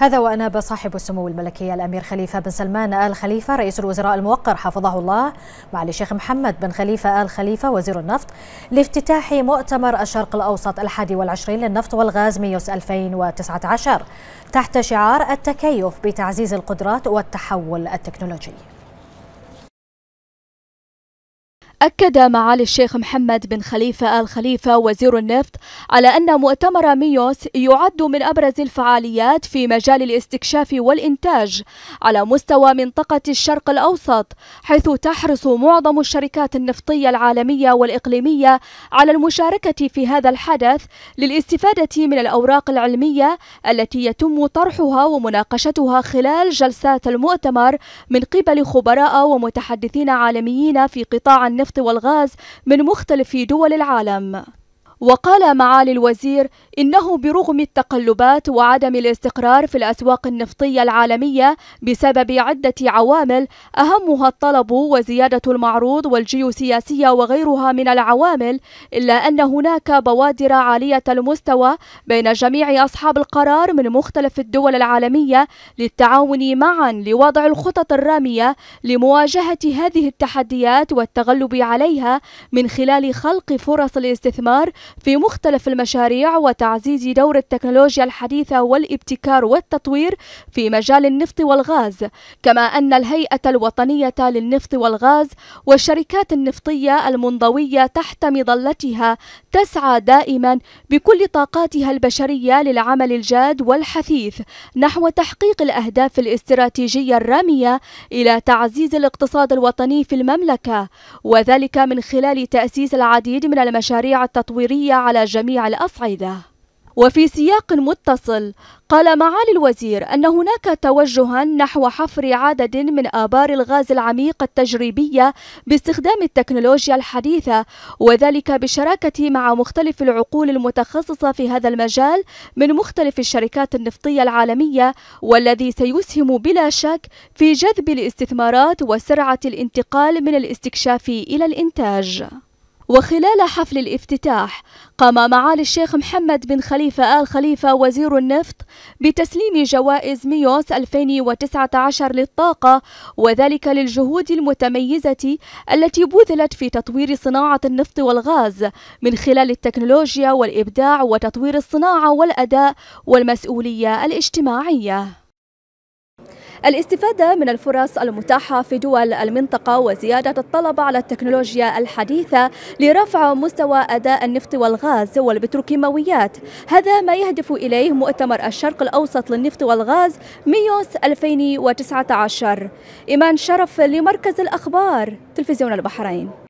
هذا وأناب صاحب السمو الملكي الأمير خليفة بن سلمان آل خليفة رئيس الوزراء الموقر حفظه الله مع الشيخ محمد بن خليفة آل خليفة وزير النفط لافتتاح مؤتمر الشرق الأوسط الحادي والعشرين للنفط والغاز ميوس 2019 تحت شعار التكيف بتعزيز القدرات والتحول التكنولوجي أكد معالي الشيخ محمد بن خليفة آل خليفة وزير النفط على أن مؤتمر ميوس يعد من أبرز الفعاليات في مجال الاستكشاف والإنتاج على مستوى منطقة الشرق الأوسط حيث تحرص معظم الشركات النفطية العالمية والإقليمية على المشاركة في هذا الحدث للاستفادة من الأوراق العلمية التي يتم طرحها ومناقشتها خلال جلسات المؤتمر من قبل خبراء ومتحدثين عالميين في قطاع النفط النفط والغاز من مختلف دول العالم وقال معالي الوزير إنه برغم التقلبات وعدم الاستقرار في الأسواق النفطية العالمية بسبب عدة عوامل أهمها الطلب وزيادة المعروض والجيوسياسية وغيرها من العوامل إلا أن هناك بوادر عالية المستوى بين جميع أصحاب القرار من مختلف الدول العالمية للتعاون معا لوضع الخطط الرامية لمواجهة هذه التحديات والتغلب عليها من خلال خلق فرص الاستثمار في مختلف المشاريع وتعزيز دور التكنولوجيا الحديثة والابتكار والتطوير في مجال النفط والغاز كما أن الهيئة الوطنية للنفط والغاز والشركات النفطية المنضوية تحت مظلتها تسعى دائما بكل طاقاتها البشرية للعمل الجاد والحثيث نحو تحقيق الأهداف الاستراتيجية الرامية إلى تعزيز الاقتصاد الوطني في المملكة وذلك من خلال تأسيس العديد من المشاريع التطويرية العربية على جميع الأصعدة وفي سياق متصل قال معالي الوزير أن هناك توجها نحو حفر عدد من آبار الغاز العميق التجريبية باستخدام التكنولوجيا الحديثة وذلك بالشراكة مع مختلف العقول المتخصصة في هذا المجال من مختلف الشركات النفطية العالمية والذي سيسهم بلا شك في جذب الاستثمارات وسرعة الانتقال من الاستكشاف إلى الإنتاج وخلال حفل الافتتاح قام معالي الشيخ محمد بن خليفة آل خليفة وزير النفط بتسليم جوائز ميوس 2019 للطاقة وذلك للجهود المتميزة التي بذلت في تطوير صناعة النفط والغاز من خلال التكنولوجيا والإبداع وتطوير الصناعة والأداء والمسؤولية الاجتماعية الاستفادة من الفرص المتاحة في دول المنطقة وزيادة الطلب على التكنولوجيا الحديثة لرفع مستوى أداء النفط والغاز والبتروكيماويات هذا ما يهدف إليه مؤتمر الشرق الأوسط للنفط والغاز ميوس 2019 إيمان شرف لمركز الأخبار تلفزيون البحرين